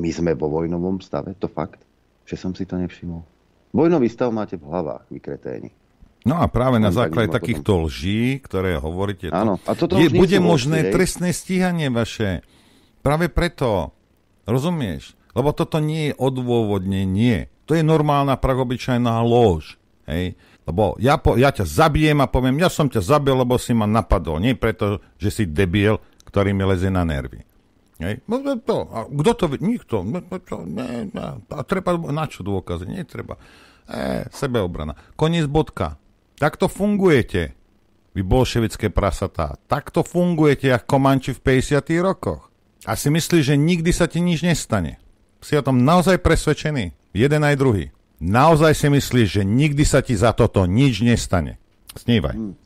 my sme vo vojnovom stave, to fakt, že som si to nevšimol. Vojnový stav máte v hlavách, vy kreténi. No a práve na základe takýchto potom... lží, ktoré hovoríte, Áno. A toto je, bude možné hej. trestné stíhanie vaše. Práve preto, rozumieš? Lebo toto nie je odôvodnenie. To je normálna pragobyčajná lož. Hej? Lebo ja, po, ja ťa zabijem a poviem, ja som ťa zabil, lebo si ma napadol. Nie preto, že si debil, ktorý mi leze na nervy. Hej. No, to, no, to, no, a kto to, nikto, no, no, to, ne, ne, a treba, na čo dôkazy, netreba. E, sebeobrana. Koniec bodka. Takto fungujete, vy bolševické prasatá. Takto fungujete, ako komanči v 50 rokoch. A si myslíš, že nikdy sa ti nič nestane. Si o tom naozaj presvedčený, jeden aj druhý. Naozaj si myslíš, že nikdy sa ti za toto nič nestane. Snívaj. Hm.